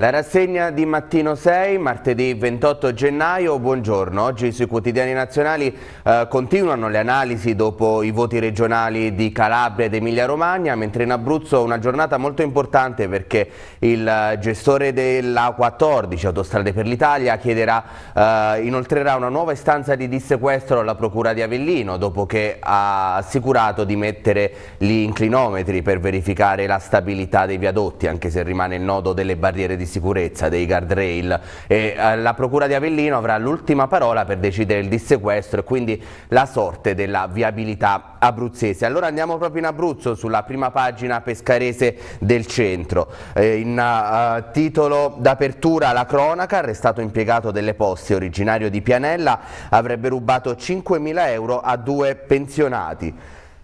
La rassegna di mattino 6, martedì 28 gennaio, buongiorno. Oggi sui quotidiani nazionali eh, continuano le analisi dopo i voti regionali di Calabria ed Emilia Romagna, mentre in Abruzzo una giornata molto importante perché il eh, gestore della 14 Autostrade per l'Italia chiederà, eh, inoltrerà una nuova istanza di dissequestro alla Procura di Avellino dopo che ha assicurato di mettere gli inclinometri per verificare la stabilità dei viadotti, anche se rimane il nodo delle barriere di sicurezza, dei guardrail. E, eh, la Procura di Avellino avrà l'ultima parola per decidere il dissequestro e quindi la sorte della viabilità abruzzese. Allora andiamo proprio in Abruzzo, sulla prima pagina pescarese del centro. Eh, in uh, titolo d'apertura la cronaca, arrestato impiegato delle poste originario di Pianella, avrebbe rubato 5.000 euro a due pensionati.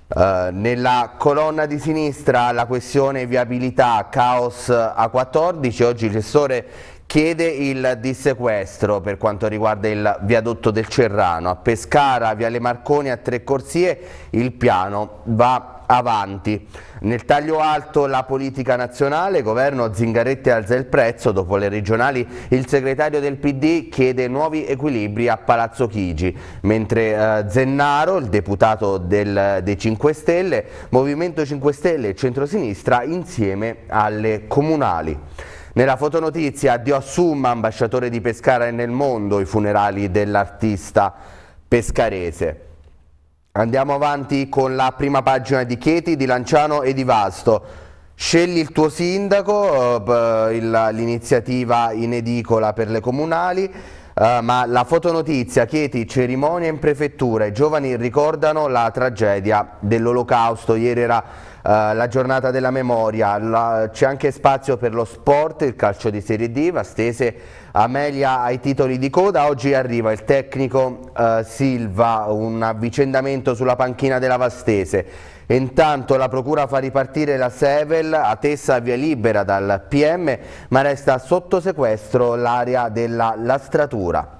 Eh, nella colonna di sinistra la questione viabilità caos A14, oggi il gestore chiede il dissequestro per quanto riguarda il viadotto del Cerrano, a Pescara, Viale Marconi a tre corsie, il piano va avanti. Nel taglio alto la politica nazionale, governo Zingaretti alza il prezzo, dopo le regionali il segretario del PD chiede nuovi equilibri a Palazzo Chigi, mentre eh, Zennaro, il deputato del, dei 5 Stelle, Movimento 5 Stelle e Centrosinistra insieme alle comunali. Nella fotonotizia addio a Summa, ambasciatore di Pescara e nel mondo, i funerali dell'artista pescarese. Andiamo avanti con la prima pagina di Chieti, di Lanciano e di Vasto. Scegli il tuo sindaco, eh, l'iniziativa in edicola per le comunali, eh, ma la fotonotizia, Chieti, cerimonia in prefettura, i giovani ricordano la tragedia dell'olocausto, ieri era eh, la giornata della memoria, c'è anche spazio per lo sport, il calcio di Serie D, Vastese Amelia ai titoli di coda, oggi arriva il tecnico eh, Silva, un avvicendamento sulla panchina della Vastese. Intanto la Procura fa ripartire la Sevel, a Tessa via libera dal PM, ma resta sotto sequestro l'area della lastratura.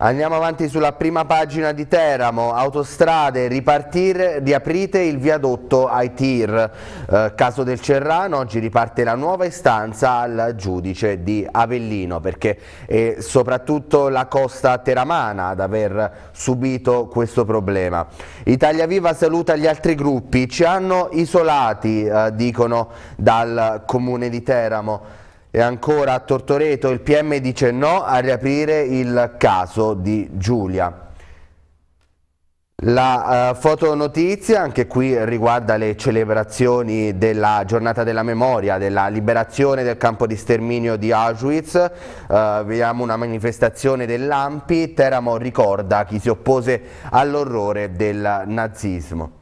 Andiamo avanti sulla prima pagina di Teramo, autostrade, ripartire, riaprite il viadotto ai tir. Eh, caso del Cerrano, oggi riparte la nuova istanza al giudice di Avellino perché è soprattutto la costa teramana ad aver subito questo problema. Italia Viva saluta gli altri gruppi, ci hanno isolati, eh, dicono dal comune di Teramo. E ancora a Tortoreto il PM dice no a riaprire il caso di Giulia. La eh, fotonotizia anche qui riguarda le celebrazioni della giornata della memoria, della liberazione del campo di sterminio di Auschwitz, eh, vediamo una manifestazione dell'Ampi, Teramo ricorda chi si oppose all'orrore del nazismo.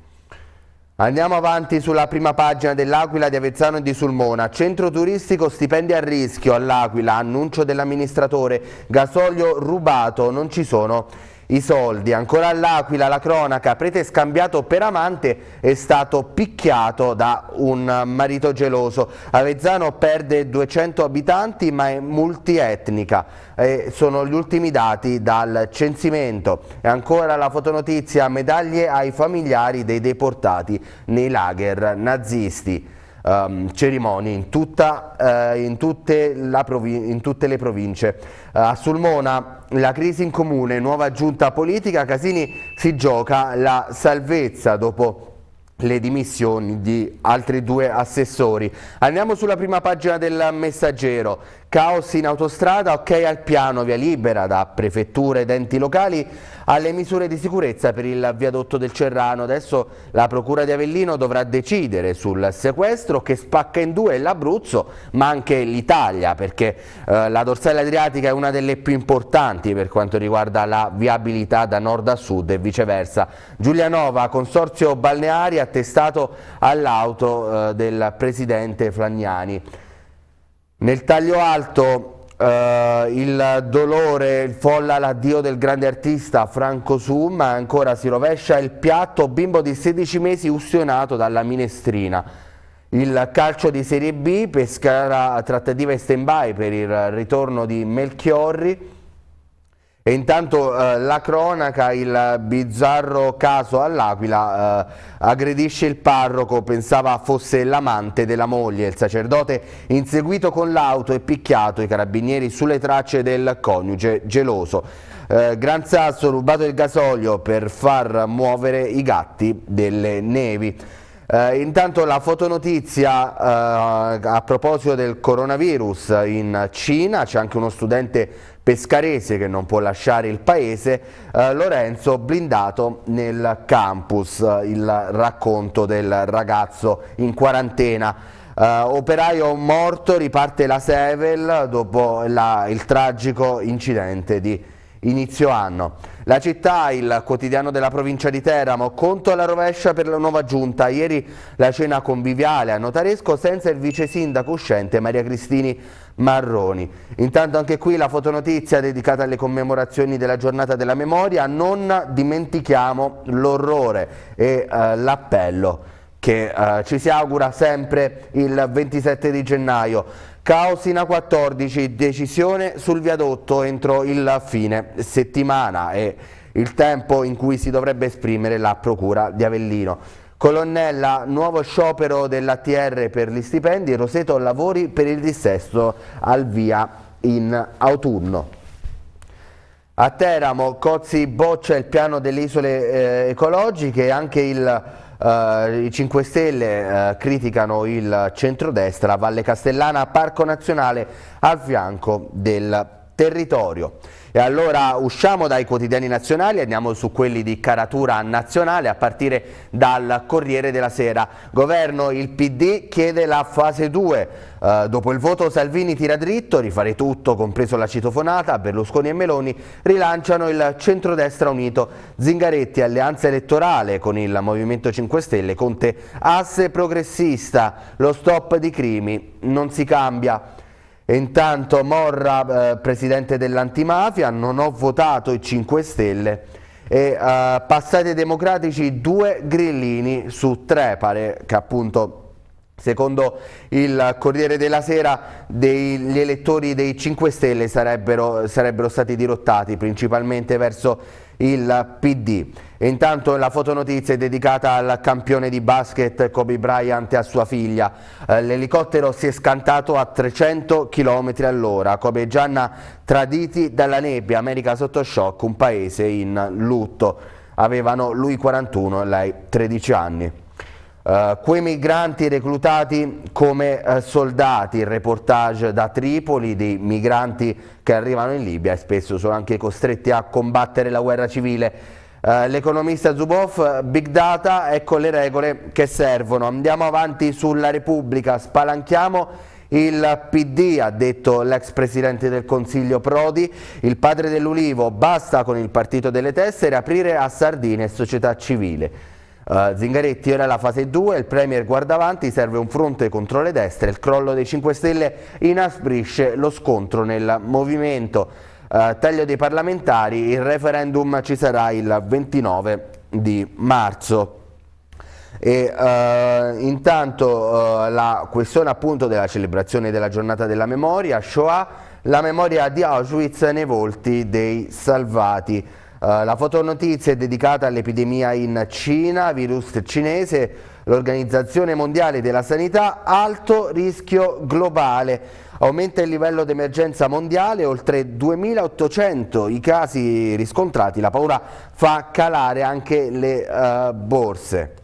Andiamo avanti sulla prima pagina dell'Aquila di Avezzano e di Sulmona. Centro turistico stipendi a rischio all'Aquila, annuncio dell'amministratore. Gasolio rubato, non ci sono i soldi. Ancora all'Aquila la cronaca, prete scambiato per amante è stato picchiato da un marito geloso. Avezzano perde 200 abitanti ma è multietnica, e sono gli ultimi dati dal censimento. E ancora la fotonotizia, medaglie ai familiari dei deportati nei lager nazisti. Um, cerimonie in, tutta, uh, in, tutte in tutte le province. Eh, a Sulmona la crisi in comune, nuova giunta politica, Casini si gioca la salvezza dopo le dimissioni di altri due assessori. Andiamo sulla prima pagina del messaggero. Caos in autostrada, ok al piano, via libera da prefetture ed enti locali alle misure di sicurezza per il viadotto del Cerrano. Adesso la Procura di Avellino dovrà decidere sul sequestro che spacca in due l'Abruzzo ma anche l'Italia perché eh, la dorsale adriatica è una delle più importanti per quanto riguarda la viabilità da nord a sud e viceversa. Giulianova, consorzio balneari attestato all'auto eh, del presidente Flagnani. Nel taglio alto eh, il dolore, il folla l'addio del grande artista Franco Sum, ancora si rovescia il piatto, bimbo di 16 mesi ustionato dalla minestrina. Il calcio di Serie B, Pescara trattativa e stand-by per il ritorno di Melchiorri, e intanto eh, la cronaca, il bizzarro caso all'Aquila, eh, aggredisce il parroco, pensava fosse l'amante della moglie, il sacerdote inseguito con l'auto e picchiato i carabinieri sulle tracce del coniuge geloso. Eh, Gran Sasso rubato il gasolio per far muovere i gatti delle nevi. Eh, intanto la fotonotizia eh, a proposito del coronavirus in Cina, c'è anche uno studente Pescarese che non può lasciare il paese, eh, Lorenzo blindato nel campus, eh, il racconto del ragazzo in quarantena. Eh, operaio morto, riparte la Sevel dopo la, il tragico incidente di inizio anno. La città, il quotidiano della provincia di Teramo, conto alla rovescia per la nuova giunta. Ieri la cena conviviale a Notaresco senza il vice sindaco uscente Maria Cristini Marroni. Intanto anche qui la fotonotizia dedicata alle commemorazioni della giornata della memoria. Non dimentichiamo l'orrore e eh, l'appello che eh, ci si augura sempre il 27 di gennaio. Causina 14, decisione sul viadotto entro il fine settimana e il tempo in cui si dovrebbe esprimere la Procura di Avellino. Colonnella, nuovo sciopero dell'ATR per gli stipendi, Roseto lavori per il dissesto al via in autunno. A Teramo, Cozzi boccia il piano delle isole eh, ecologiche e anche il Uh, I 5 Stelle uh, criticano il centrodestra, Valle Castellana, Parco Nazionale al fianco del territorio. E allora usciamo dai quotidiani nazionali, andiamo su quelli di caratura nazionale a partire dal Corriere della Sera. Governo, il PD chiede la fase 2. Eh, dopo il voto Salvini tira dritto, rifare tutto, compreso la citofonata, Berlusconi e Meloni rilanciano il centrodestra unito. Zingaretti, alleanza elettorale con il Movimento 5 Stelle, Conte asse progressista, lo stop di crimi non si cambia intanto Morra, eh, presidente dell'antimafia, non ho votato i 5 Stelle e eh, passati democratici due grillini su tre, pare che appunto Secondo il Corriere della Sera dei, gli elettori dei 5 Stelle sarebbero, sarebbero stati dirottati principalmente verso il PD. intanto la fotonotizia è dedicata al campione di basket Kobe Bryant e a sua figlia. Eh, l'elicottero si è scantato a 300 km all'ora. Kobe e Gianna traditi dalla nebbia, America sotto shock, un paese in lutto. Avevano lui 41 e lei 13 anni. Eh, quei migranti reclutati come uh, soldati, il reportage da Tripoli di migranti che arrivano in Libia e spesso sono anche costretti a combattere la guerra civile. Eh, l'economista Zuboff, Big Data, ecco le regole che servono. Andiamo avanti sulla Repubblica, spalanchiamo il PD, ha detto l'ex presidente del Consiglio Prodi, il padre dell'Ulivo, basta con il partito delle tessere, aprire a Sardine e società civile. Uh, Zingaretti ora la fase 2, il Premier guarda avanti, serve un fronte contro le destre, il crollo dei 5 Stelle inasprisce lo scontro nel movimento. Uh, taglio dei parlamentari, il referendum ci sarà il 29 di marzo. E, uh, intanto la questione appunto della celebrazione della giornata della memoria, Shoah, la memoria di Auschwitz nei volti dei salvati. Eh, la fotonotizia è dedicata all'epidemia in Cina, virus cinese, l'Organizzazione Mondiale della Sanità, alto rischio globale. Aumenta il livello d'emergenza mondiale, oltre 2.800 i casi riscontrati, la paura fa calare anche le uh, borse.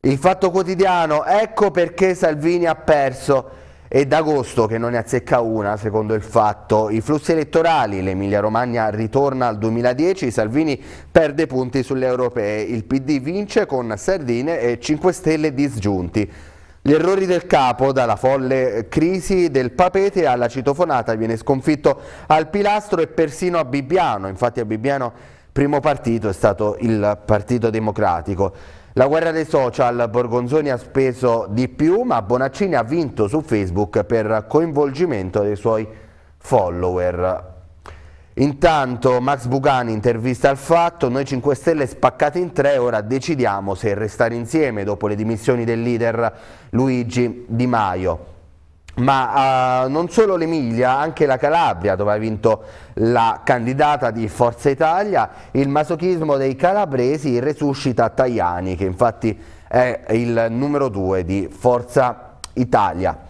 Il fatto quotidiano, ecco perché Salvini ha perso. È d'agosto che non ne azzecca una, secondo il fatto. I flussi elettorali, l'Emilia Romagna ritorna al 2010, Salvini perde punti sulle europee, il PD vince con Sardine e 5 Stelle disgiunti. Gli errori del capo, dalla folle crisi del papete alla citofonata, viene sconfitto al pilastro e persino a Bibbiano. Infatti a Bibbiano primo partito è stato il Partito Democratico. La guerra dei social, Borgonzoni ha speso di più ma Bonaccini ha vinto su Facebook per coinvolgimento dei suoi follower. Intanto Max Bugani intervista al fatto, noi 5 Stelle spaccate in tre, ora decidiamo se restare insieme dopo le dimissioni del leader Luigi Di Maio ma eh, non solo l'Emilia, anche la Calabria dove ha vinto la candidata di Forza Italia, il masochismo dei calabresi resuscita Tajani che infatti è il numero due di Forza Italia.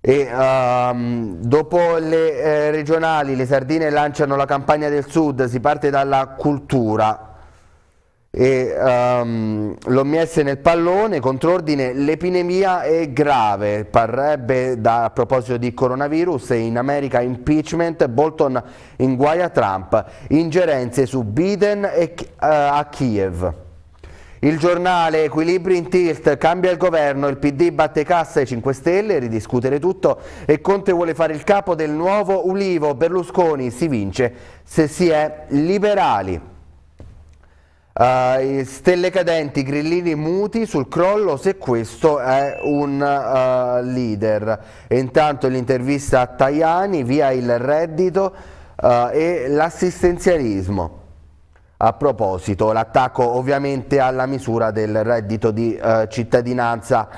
E, um, dopo le eh, regionali le sardine lanciano la campagna del sud, si parte dalla cultura, e um, ehm, l'OMS nel pallone, controordine, l'epidemia è grave, parrebbe da, a proposito di coronavirus e in America impeachment, Bolton in guai a Trump, ingerenze su Biden e, uh, a Kiev. Il giornale Equilibri in tilt, cambia il governo, il PD batte cassa ai 5 Stelle, ridiscutere tutto e Conte vuole fare il capo del nuovo Ulivo, Berlusconi si vince se si è liberali. Uh, stelle cadenti, grillini muti sul crollo se questo è un uh, leader. Intanto l'intervista a Tajani via il reddito uh, e l'assistenzialismo. A proposito, l'attacco ovviamente alla misura del reddito di cittadinanza.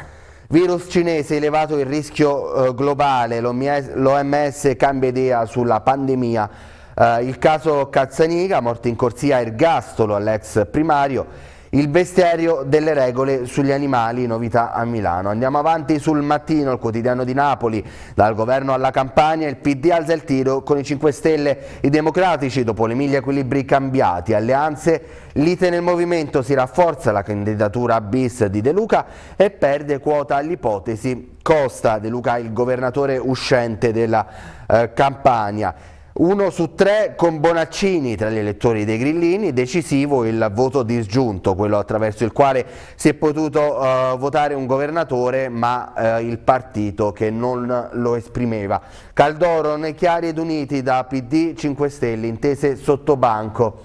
Virus cinese elevato il rischio globale, l'OMS cambia idea sulla pandemia eh, il caso Cazzaniga, morte in corsia ergastolo all'ex primario, il bestiario delle regole sugli animali, novità a Milano. Andiamo avanti sul mattino, il quotidiano di Napoli, dal governo alla campagna, il PD alza il tiro con i 5 Stelle, i democratici, dopo le miglia equilibri cambiati, alleanze, lite nel movimento, si rafforza la candidatura a bis di De Luca e perde quota all'ipotesi Costa, De Luca il governatore uscente della eh, Campania. Uno su tre con Bonaccini tra gli elettori dei Grillini, decisivo il voto disgiunto, quello attraverso il quale si è potuto uh, votare un governatore ma uh, il partito che non lo esprimeva. Caldoro, Chiari ed Uniti da PD 5 Stelle, intese sottobanco.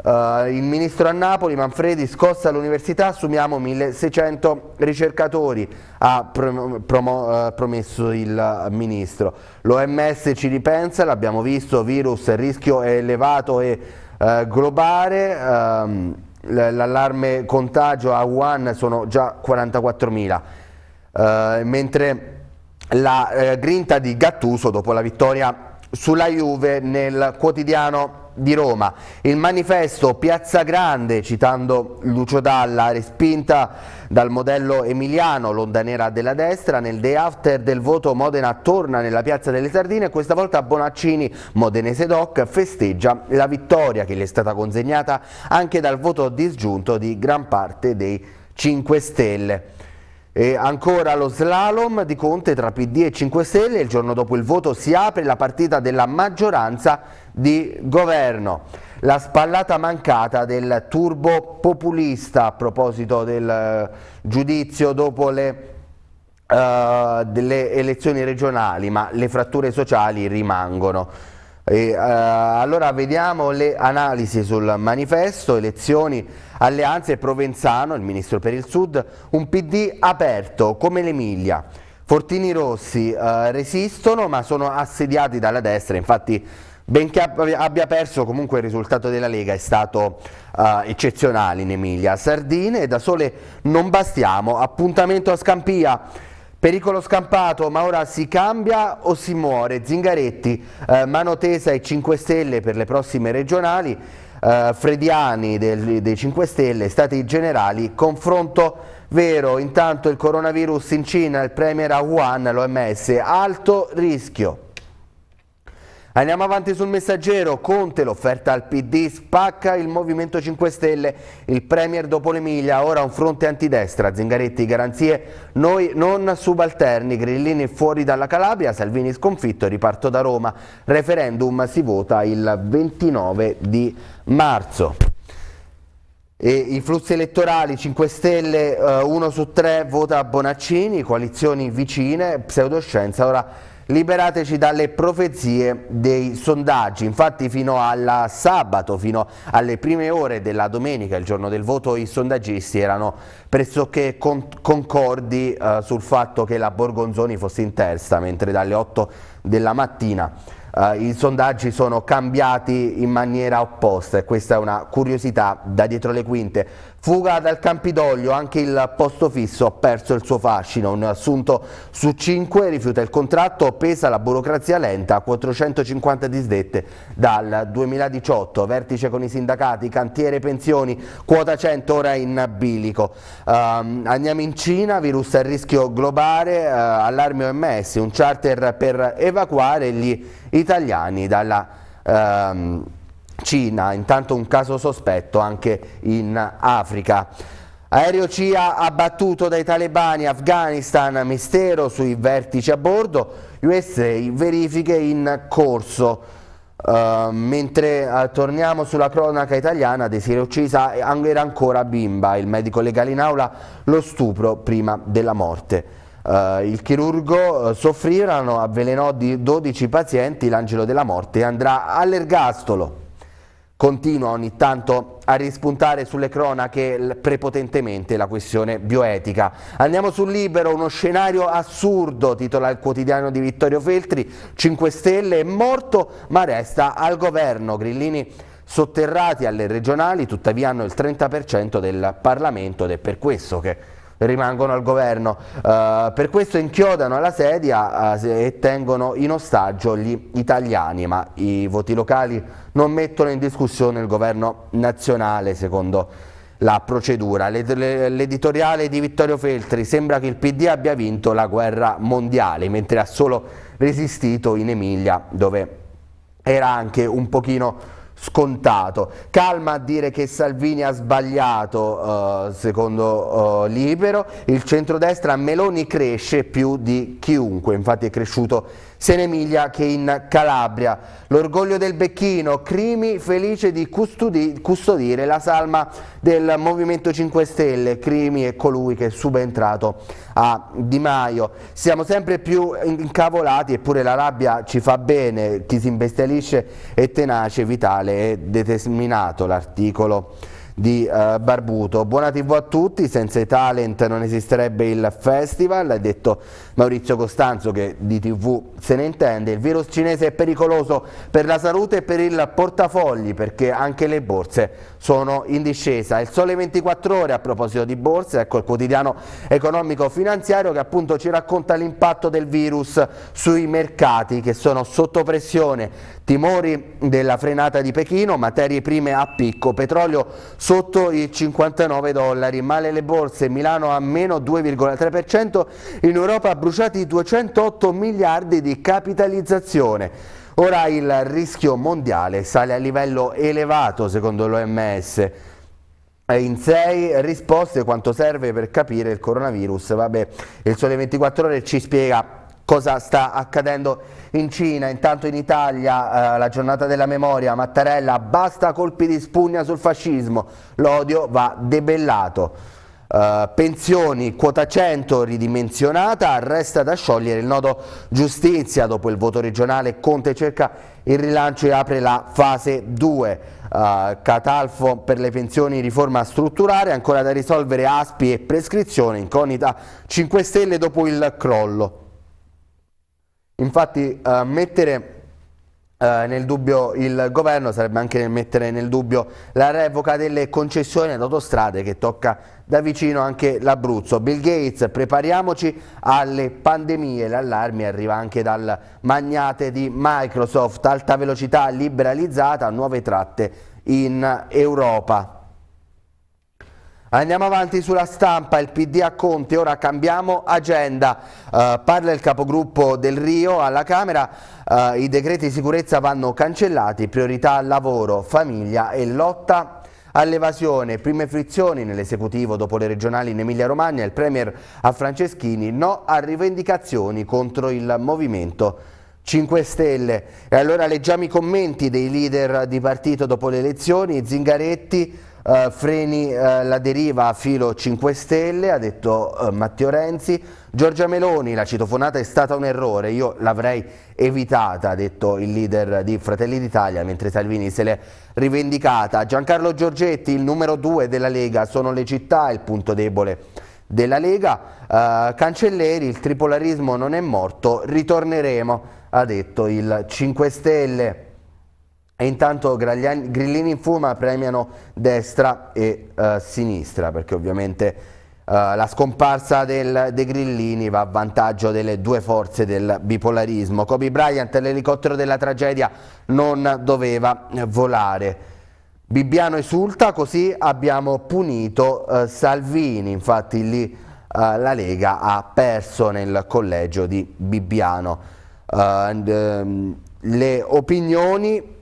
Uh, il ministro a Napoli, Manfredi, scossa all'università, assumiamo 1600 ricercatori, ha prom prom eh, promesso il ministro. L'OMS ci ripensa, l'abbiamo visto, virus, rischio è elevato e uh, globale, um, l'allarme contagio a Wuhan sono già 44.000, uh, mentre la grinta di Gattuso dopo la vittoria sulla Juve nel quotidiano di Roma. Il manifesto Piazza Grande, citando Lucio Dalla, respinta dal modello emiliano, l'onda nera della destra, nel day after del voto Modena torna nella Piazza delle Sardine, questa volta Bonaccini, modenese doc, festeggia la vittoria che gli è stata consegnata anche dal voto disgiunto di gran parte dei 5 Stelle. E ancora lo slalom di Conte tra PD e 5 Stelle, il giorno dopo il voto si apre la partita della maggioranza di governo. La spallata mancata del turbo populista a proposito del eh, giudizio dopo le Uh, delle elezioni regionali, ma le fratture sociali rimangono. E, uh, allora vediamo le analisi sul manifesto, elezioni Alleanze Provenzano, il ministro per il Sud, un PD aperto come l'Emilia. Fortini Rossi eh, resistono ma sono assediati dalla destra, infatti benché abbia perso comunque il risultato della Lega è stato eh, eccezionale in Emilia. Sardine da sole non bastiamo, appuntamento a Scampia. Pericolo scampato, ma ora si cambia o si muore? Zingaretti, eh, mano tesa e 5 Stelle per le prossime regionali eh, Frediani del, dei 5 Stelle, Stati Generali, confronto vero, intanto il coronavirus in Cina, il Premier a Wuhan, l'OMS, alto rischio. Andiamo avanti sul messaggero, Conte l'offerta al PD spacca il Movimento 5 Stelle, il Premier dopo l'Emilia, ora un fronte antidestra, Zingaretti garanzie, noi non subalterni, Grillini fuori dalla Calabria, Salvini sconfitto, riparto da Roma, referendum si vota il 29 di marzo. E I flussi elettorali 5 Stelle, 1 eh, su 3 vota Bonaccini, coalizioni vicine, pseudoscienza. Ora liberateci dalle profezie dei sondaggi. Infatti fino al sabato, fino alle prime ore della domenica, il giorno del voto, i sondaggisti erano pressoché con concordi eh, sul fatto che la Borgonzoni fosse in testa, mentre dalle 8 della mattina eh, i sondaggi sono cambiati in maniera opposta e questa è una curiosità da dietro le quinte. Fuga dal Campidoglio, anche il posto fisso ha perso il suo fascino, un assunto su 5 rifiuta il contratto, pesa la burocrazia lenta, 450 disdette dal 2018, vertice con i sindacati, cantiere, pensioni, quota 100 ora in bilico. Um, andiamo in Cina, virus a rischio globale, uh, allarme OMS, un charter per evacuare gli italiani dalla... Um, Cina, intanto un caso sospetto anche in Africa. Aereo CIA abbattuto dai talebani, Afghanistan, mistero sui vertici a bordo, USA verifiche in corso. Uh, mentre uh, torniamo sulla cronaca italiana, Desiree uccisa era ancora bimba, il medico legale in aula lo stupro prima della morte. Uh, il chirurgo eh, soffrirono, avvelenò di 12 pazienti, l'angelo della morte andrà all'ergastolo. Continua ogni tanto a rispuntare sulle cronache prepotentemente la questione bioetica. Andiamo sul libero, uno scenario assurdo, titola il quotidiano di Vittorio Feltri, 5 Stelle è morto ma resta al governo. Grillini sotterrati alle regionali, tuttavia hanno il 30% del Parlamento ed è per questo che rimangono al governo. Uh, per questo inchiodano alla sedia uh, e tengono in ostaggio gli italiani, ma i voti locali non mettono in discussione il governo nazionale, secondo la procedura. L'editoriale di Vittorio Feltri sembra che il PD abbia vinto la guerra mondiale, mentre ha solo resistito in Emilia, dove era anche un pochino scontato. Calma a dire che Salvini ha sbagliato, eh, secondo eh, Libero, il centrodestra Meloni cresce più di chiunque, infatti è cresciuto sia in Emilia che in Calabria. L'orgoglio del Becchino, Crimi felice di custodire la salma del Movimento 5 Stelle, Crimi è colui che è subentrato a Di Maio. Siamo sempre più incavolati eppure la rabbia ci fa bene, chi si imbestialisce è tenace, vitale e determinato l'articolo di eh, Barbuto. Buona TV a tutti, senza i talent non esisterebbe il festival, ha detto Maurizio Costanzo che di TV se ne intende. Il virus cinese è pericoloso per la salute e per il portafogli perché anche le borse sono in discesa. Il Sole 24 Ore a proposito di borse, ecco il quotidiano economico-finanziario che appunto ci racconta l'impatto del virus sui mercati che sono sotto pressione, timori della frenata di Pechino, materie prime a picco, petrolio sotto i 59 dollari, male le borse, Milano a meno 2,3%, in Europa bruciati 208 miliardi di capitalizzazione. Ora il rischio mondiale sale a livello elevato secondo l'OMS. In sei risposte quanto serve per capire il coronavirus. Vabbè, il Sole 24 Ore ci spiega cosa sta accadendo in Cina. Intanto in Italia eh, la giornata della memoria, Mattarella, basta colpi di spugna sul fascismo, l'odio va debellato. Uh, pensioni, quota 100 ridimensionata, resta da sciogliere il nodo giustizia. Dopo il voto regionale Conte cerca il rilancio e apre la fase 2. Uh, eh, Catalfo per le pensioni riforma strutturale, ancora da risolvere aspi e prescrizione, incognita 5 Stelle dopo il crollo. Infatti uh, mettere eh, nel dubbio il governo, sarebbe anche nel mettere nel dubbio la revoca delle concessioni ad autostrade che tocca da vicino anche l'Abruzzo. Bill Gates, prepariamoci alle pandemie, l'allarme arriva anche dal magnate di Microsoft, alta velocità liberalizzata, nuove tratte in Europa. Andiamo avanti sulla stampa, il PD a Conti, ora cambiamo agenda, eh, parla il capogruppo del Rio alla Camera, eh, i decreti di sicurezza vanno cancellati, priorità lavoro, famiglia e lotta all'evasione, prime frizioni nell'esecutivo dopo le regionali in Emilia Romagna, il Premier a Franceschini, no a rivendicazioni contro il movimento 5 Stelle. E allora leggiamo i commenti dei leader di partito dopo le elezioni, Zingaretti eh, freni eh, la deriva a filo 5 Stelle, ha detto eh, Matteo Renzi. Giorgia Meloni, la citofonata è stata un errore, io l'avrei evitata, ha detto il leader di Fratelli d'Italia, mentre Salvini se l'è rivendicata. Giancarlo Giorgetti, il numero due della Lega, sono le città il punto debole della Lega. Eh, Cancelleri, il tripolarismo non è morto, ritorneremo, ha detto il 5 Stelle. E intanto Gragliani, grillini in fuma premiano destra e eh, sinistra perché ovviamente eh, la scomparsa del, dei grillini va a vantaggio delle due forze del bipolarismo. Kobe Bryant l'elicottero della tragedia non doveva eh, volare. Bibbiano esulta così abbiamo punito eh, Salvini, infatti lì eh, la Lega ha perso nel collegio di Bibbiano. Eh, ehm, le opinioni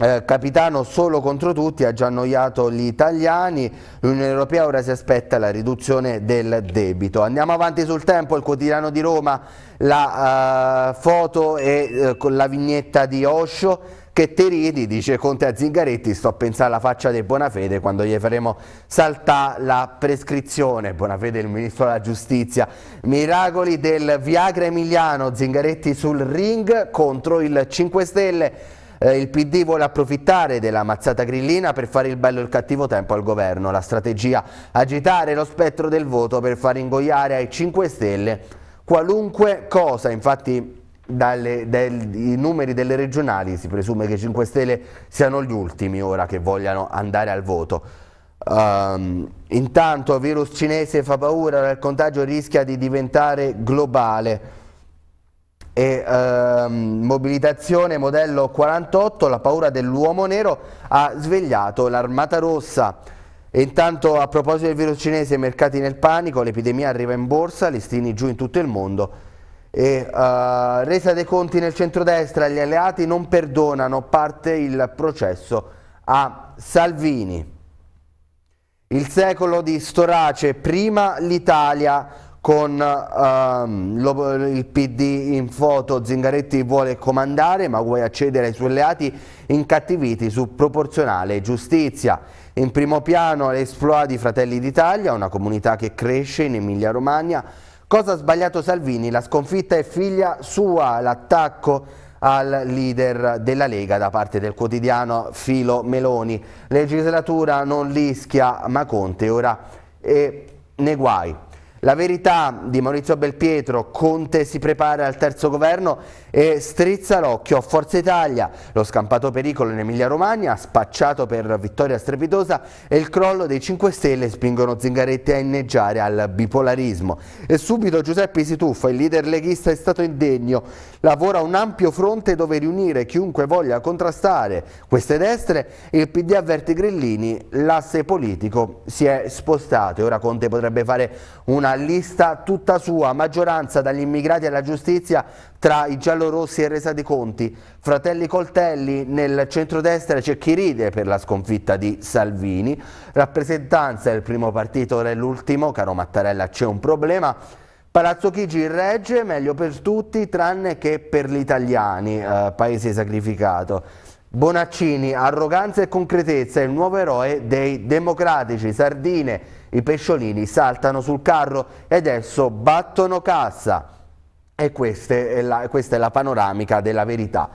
eh, capitano solo contro tutti ha già annoiato gli italiani, l'Unione Europea ora si aspetta la riduzione del debito. Andiamo avanti sul tempo, il quotidiano di Roma, la eh, foto e eh, la vignetta di Osho che Teridi dice Conte a Zingaretti sto a pensare alla faccia di Bonafede quando gli faremo saltare la prescrizione Bonafede il ministro della giustizia miracoli del Viagra Emiliano Zingaretti sul ring contro il 5 Stelle eh, il PD vuole approfittare della mazzata grillina per fare il bello e il cattivo tempo al governo. La strategia agitare lo spettro del voto per far ingoiare ai 5 Stelle qualunque cosa. Infatti dalle, dai numeri delle regionali si presume che i 5 Stelle siano gli ultimi ora che vogliano andare al voto. Um, intanto virus cinese fa paura, il contagio rischia di diventare globale e ehm, mobilitazione modello 48, la paura dell'uomo nero ha svegliato l'armata rossa. E intanto a proposito del virus cinese, mercati nel panico, l'epidemia arriva in borsa, listini giù in tutto il mondo. E, eh, resa dei conti nel centrodestra, gli alleati non perdonano, parte il processo a Salvini. Il secolo di Storace, prima l'Italia con ehm, lo, il PD in foto Zingaretti vuole comandare ma vuole accedere ai suoi alleati incattiviti su proporzionale giustizia. In primo piano l'esploa di Fratelli d'Italia, una comunità che cresce in Emilia Romagna. Cosa ha sbagliato Salvini? La sconfitta è figlia sua, l'attacco al leader della Lega da parte del quotidiano Filo Meloni. Legislatura non Lischia ma Conte ora è nei guai. La verità di Maurizio Belpietro, Conte si prepara al terzo governo e strizza l'occhio a Forza Italia, lo scampato pericolo in Emilia Romagna, spacciato per vittoria strepitosa e il crollo dei 5 Stelle spingono Zingaretti a inneggiare al bipolarismo. E subito Giuseppe Situffa, il leader leghista, è stato indegno, lavora un ampio fronte dove riunire chiunque voglia contrastare queste destre e il PD avverte Grellini, l'asse politico si è spostato e ora Conte potrebbe fare una lista tutta sua, maggioranza dagli immigrati alla giustizia tra i giallorossi e resa dei conti. Fratelli Coltelli nel centrodestra c'è chi ride per la sconfitta di Salvini, rappresentanza è il primo partito è l'ultimo, caro Mattarella c'è un problema, Palazzo Chigi regge, meglio per tutti tranne che per gli italiani, eh, paese sacrificato. Bonaccini, arroganza e concretezza, il nuovo eroe dei democratici, Sardine, i pesciolini saltano sul carro e adesso battono cassa. E questa è la, questa è la panoramica della verità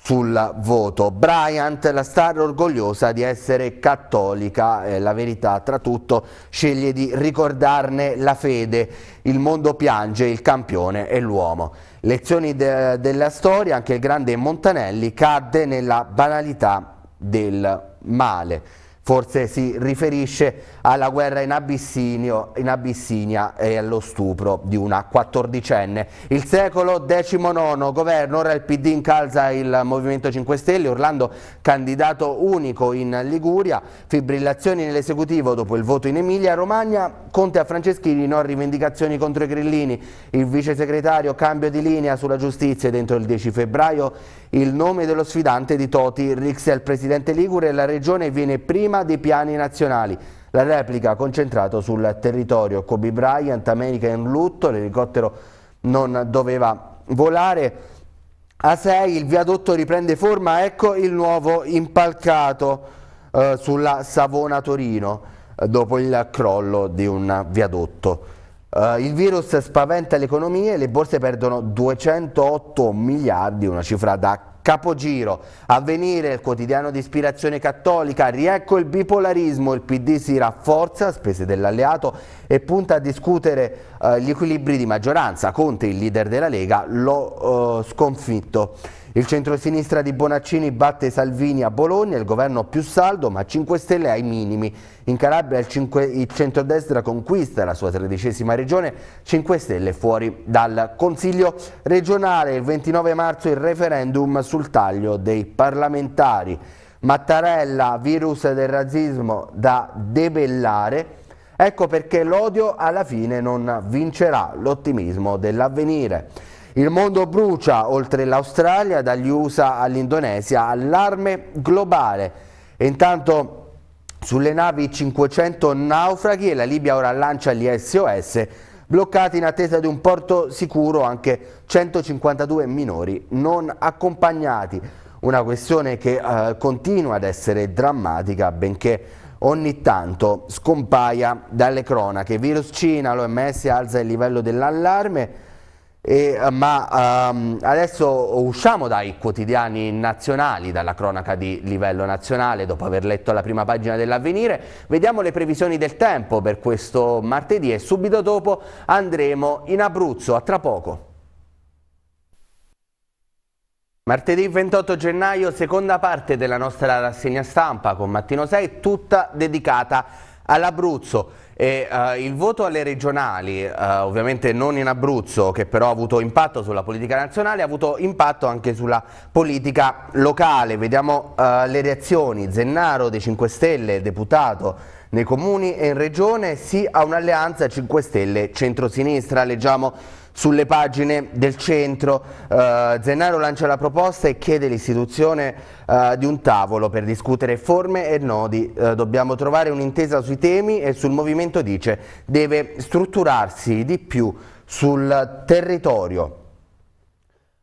sul voto. Bryant, la star orgogliosa di essere cattolica, eh, la verità tra tutto, sceglie di ricordarne la fede. Il mondo piange, il campione è l'uomo. Lezioni de della storia, anche il grande Montanelli cadde nella banalità del male. Forse si riferisce alla guerra in, in Abissinia e allo stupro di una quattordicenne. Il secolo XIX governo, ora il PD incalza il Movimento 5 Stelle, Orlando candidato unico in Liguria, fibrillazioni nell'esecutivo dopo il voto in Emilia, Romagna, Conte a Franceschini, no rivendicazioni contro i grillini, il vice segretario cambio di linea sulla giustizia dentro il 10 febbraio il nome dello sfidante di Toti Rixel, presidente Ligure, la regione viene prima dei piani nazionali. La replica concentrato sul territorio Kobe Bryant, America in lutto, l'elicottero non doveva volare. A 6 il viadotto riprende forma, ecco il nuovo impalcato eh, sulla Savona Torino eh, dopo il crollo di un viadotto. Uh, il virus spaventa le economie, le borse perdono 208 miliardi, una cifra da Capogiro, Avvenire, il quotidiano di ispirazione cattolica, riecco il bipolarismo, il PD si rafforza a spese dell'alleato e punta a discutere eh, gli equilibri di maggioranza. Conte, il leader della Lega, lo eh, sconfitto. Il centro-sinistra di Bonaccini batte Salvini a Bologna, il governo più saldo ma 5 Stelle ai minimi. In Calabria il, 5, il centrodestra conquista la sua tredicesima regione, 5 Stelle fuori dal Consiglio regionale. Il 29 marzo il referendum sul taglio dei parlamentari. Mattarella, virus del razzismo da debellare. Ecco perché l'odio alla fine non vincerà l'ottimismo dell'avvenire. Il mondo brucia oltre l'Australia, dagli USA all'Indonesia, allarme globale. E intanto sulle navi 500 naufraghi e la Libia ora lancia gli SOS, bloccati in attesa di un porto sicuro anche 152 minori non accompagnati. Una questione che eh, continua ad essere drammatica, benché ogni tanto scompaia dalle cronache. Virus Cina, l'OMS alza il livello dell'allarme, e, ma um, adesso usciamo dai quotidiani nazionali, dalla cronaca di livello nazionale, dopo aver letto la prima pagina dell'avvenire, vediamo le previsioni del tempo per questo martedì e subito dopo andremo in Abruzzo, a tra poco. Martedì 28 gennaio, seconda parte della nostra rassegna stampa con Mattino 6, tutta dedicata all'Abruzzo. E, eh, il voto alle regionali, eh, ovviamente non in Abruzzo, che però ha avuto impatto sulla politica nazionale, ha avuto impatto anche sulla politica locale. Vediamo eh, le reazioni. Zennaro dei 5 Stelle, deputato nei comuni e in regione, sì a un'alleanza 5 Stelle centrosinistra. Leggiamo sulle pagine del centro. Eh, Zennaro lancia la proposta e chiede l'istituzione eh, di un tavolo per discutere forme e nodi. Eh, dobbiamo trovare un'intesa sui temi e sul movimento dice deve strutturarsi di più sul territorio.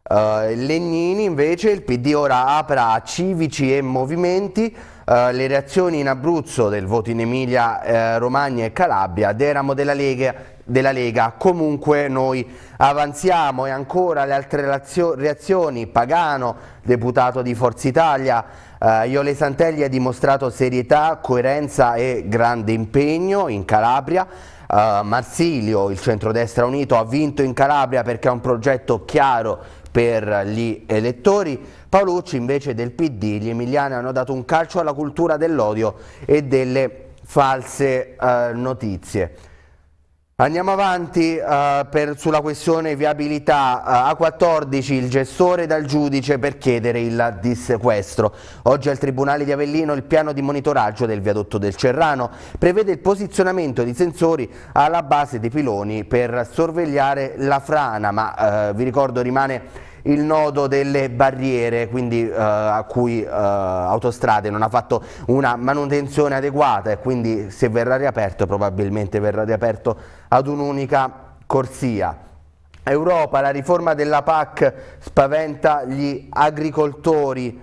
Uh, Legnini invece, il PD ora apre a civici e movimenti, uh, le reazioni in Abruzzo del voto in Emilia, eh, Romagna e Calabria, deramo della Lega della Lega. Comunque noi avanziamo e ancora le altre reazioni, Pagano, deputato di Forza Italia, eh, Iole Santelli ha dimostrato serietà, coerenza e grande impegno in Calabria, eh, Marsilio, il centrodestra unito, ha vinto in Calabria perché ha un progetto chiaro per gli elettori, Paolucci invece del PD, gli emiliani hanno dato un calcio alla cultura dell'odio e delle false eh, notizie. Andiamo avanti uh, per, sulla questione viabilità uh, eh, A14, il gestore dal giudice per chiedere il dissequestro. Oggi al Tribunale di Avellino il piano di monitoraggio del viadotto del Cerrano prevede il posizionamento di sensori alla base dei piloni per sorvegliare la frana, ma uh, vi ricordo rimane il nodo delle barriere, quindi, eh, a cui eh, Autostrade non ha fatto una manutenzione adeguata e quindi se verrà riaperto probabilmente verrà riaperto ad un'unica corsia. Europa, la riforma della PAC spaventa gli agricoltori.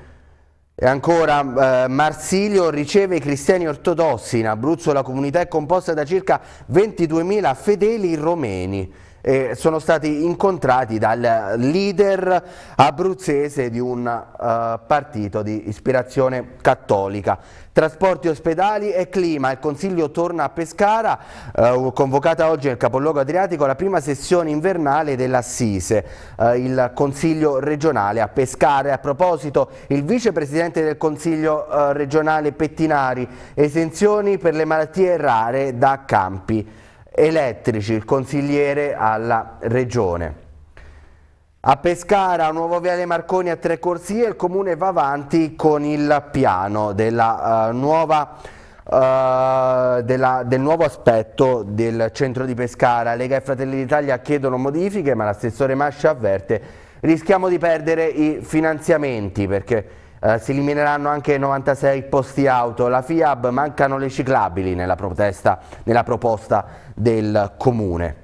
E ancora eh, Marsilio riceve i cristiani ortodossi in Abruzzo, la comunità è composta da circa 22.000 fedeli romeni e sono stati incontrati dal leader abruzzese di un uh, partito di ispirazione cattolica. Trasporti, ospedali e clima. Il Consiglio torna a Pescara, uh, convocata oggi nel capoluogo adriatico la prima sessione invernale dell'Assise, uh, eh, il Consiglio regionale a Pescara. A proposito, il vicepresidente del Consiglio regionale Pettinari, esenzioni per le malattie rare da campi elettrici, il consigliere alla regione. A Pescara, Nuovo Viale Marconi a tre corsie, il comune va avanti con il piano della, uh, nuova, uh, della, del nuovo aspetto del centro di Pescara. Lega e Fratelli d'Italia chiedono modifiche, ma l'assessore Mascia avverte rischiamo di perdere i finanziamenti perché eh, si elimineranno anche 96 posti auto, la FIAB mancano le ciclabili nella, protesta, nella proposta del comune.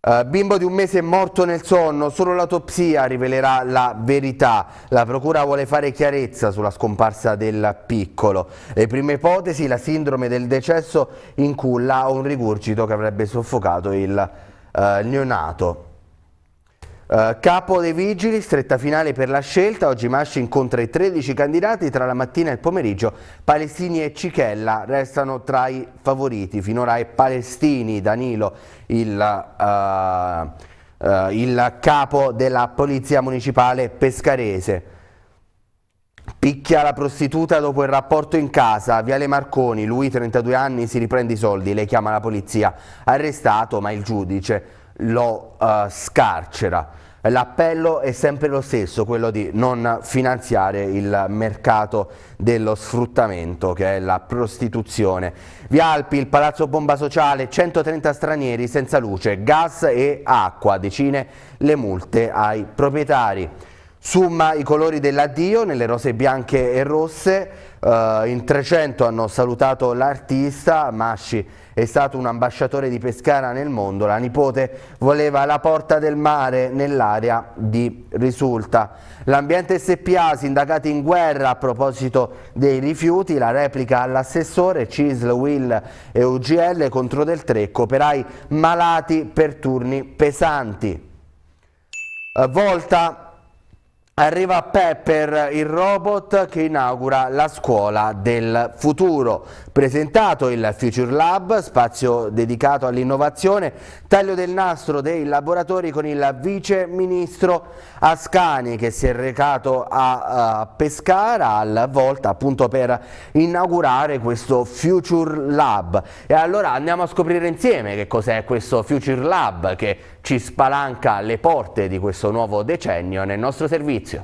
Uh, bimbo di un mese è morto nel sonno, solo l'autopsia rivelerà la verità. La procura vuole fare chiarezza sulla scomparsa del piccolo. Le prime ipotesi, la sindrome del decesso in culla o un rigurgito che avrebbe soffocato il uh, neonato. Eh, capo dei vigili, stretta finale per la scelta, oggi Masci incontra i 13 candidati, tra la mattina e il pomeriggio Palestini e Cichella restano tra i favoriti, finora è Palestini, Danilo il, uh, uh, il capo della polizia municipale pescarese. Picchia la prostituta dopo il rapporto in casa, Viale Marconi, lui 32 anni si riprende i soldi, lei chiama la polizia, arrestato ma il giudice lo scarcera. L'appello è sempre lo stesso, quello di non finanziare il mercato dello sfruttamento, che è la prostituzione. Via Alpi, il palazzo bomba sociale, 130 stranieri senza luce, gas e acqua, decine le multe ai proprietari. Summa i colori dell'addio nelle rose bianche e rosse, Uh, in 300 hanno salutato l'artista, Masci è stato un ambasciatore di Pescara nel mondo, la nipote voleva la porta del mare nell'area di Risulta. L'ambiente SPA, sindacati in guerra a proposito dei rifiuti, la replica all'assessore, CISL, Will e UGL contro Del Trecco, operai malati per turni pesanti. Uh, volta Arriva Pepper, il robot che inaugura la scuola del futuro. Presentato il Future Lab, spazio dedicato all'innovazione, taglio del nastro dei laboratori con il vice ministro Ascani che si è recato a, a Pescara al volta appunto per inaugurare questo Future Lab. E allora andiamo a scoprire insieme che cos'è questo Future Lab che ci spalanca le porte di questo nuovo decennio nel nostro servizio. sí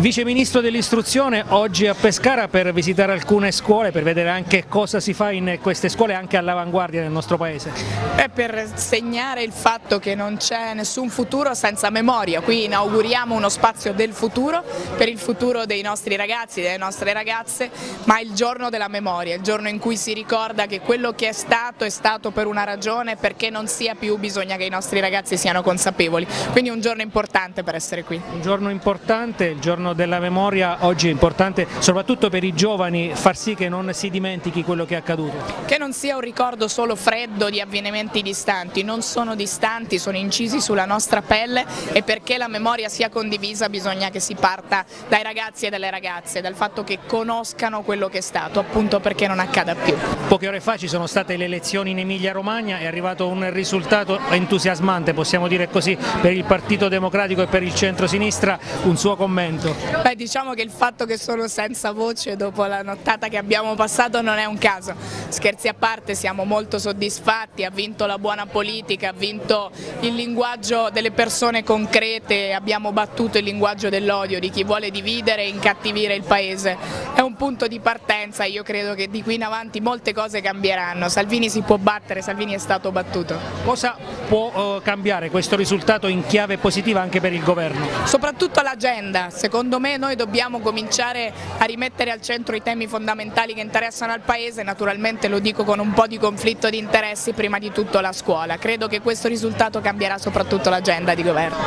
Vice Ministro dell'Istruzione oggi a Pescara per visitare alcune scuole, per vedere anche cosa si fa in queste scuole anche all'avanguardia nel nostro paese. È per segnare il fatto che non c'è nessun futuro senza memoria, qui inauguriamo uno spazio del futuro per il futuro dei nostri ragazzi, delle nostre ragazze, ma il giorno della memoria, il giorno in cui si ricorda che quello che è stato è stato per una ragione perché non sia più bisogna che i nostri ragazzi siano consapevoli, quindi un giorno importante per essere qui. Un giorno importante, il giorno giorno della memoria oggi è importante soprattutto per i giovani far sì che non si dimentichi quello che è accaduto? Che non sia un ricordo solo freddo di avvenimenti distanti, non sono distanti, sono incisi sulla nostra pelle e perché la memoria sia condivisa bisogna che si parta dai ragazzi e dalle ragazze, dal fatto che conoscano quello che è stato, appunto perché non accada più. Poche ore fa ci sono state le elezioni in Emilia Romagna, è arrivato un risultato entusiasmante, possiamo dire così, per il Partito Democratico e per il centro-sinistra, un suo commento. Beh, diciamo che il fatto che sono senza voce dopo la nottata che abbiamo passato non è un caso. Scherzi a parte, siamo molto soddisfatti, ha vinto la buona politica, ha vinto il linguaggio delle persone concrete, abbiamo battuto il linguaggio dell'odio, di chi vuole dividere e incattivire il Paese. È un punto di partenza e io credo che di qui in avanti molte cose cambieranno. Salvini si può battere, Salvini è stato battuto. Cosa può eh, cambiare questo risultato in chiave positiva anche per il governo? Soprattutto l'agenda, secondo secondo me noi dobbiamo cominciare a rimettere al centro i temi fondamentali che interessano al Paese, naturalmente lo dico con un po' di conflitto di interessi, prima di tutto la scuola. Credo che questo risultato cambierà soprattutto l'agenda di governo.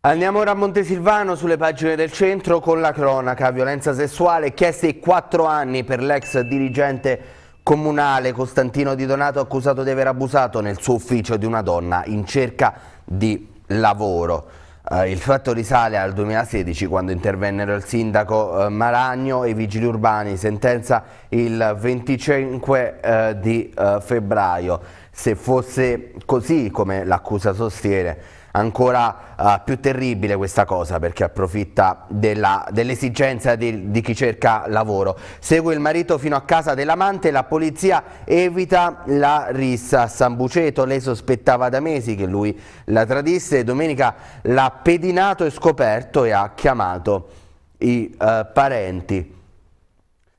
Andiamo ora a Montesilvano sulle pagine del centro con la cronaca, violenza sessuale, chiesti 4 anni per l'ex dirigente comunale Costantino Di Donato accusato di aver abusato nel suo ufficio di una donna in cerca di lavoro. Eh, il fatto risale al 2016 quando intervennero il sindaco eh, Maragno e i vigili urbani, sentenza il 25 eh, di febbraio. Se fosse così, come l'accusa sostiene, ancora uh, più terribile questa cosa perché approfitta dell'esigenza dell di, di, chi cerca lavoro. Segue il marito fino a casa dell'amante, e la polizia evita la rissa a San Buceto, lei sospettava da mesi che lui la tradisse, domenica l'ha pedinato e scoperto e ha chiamato i uh, parenti.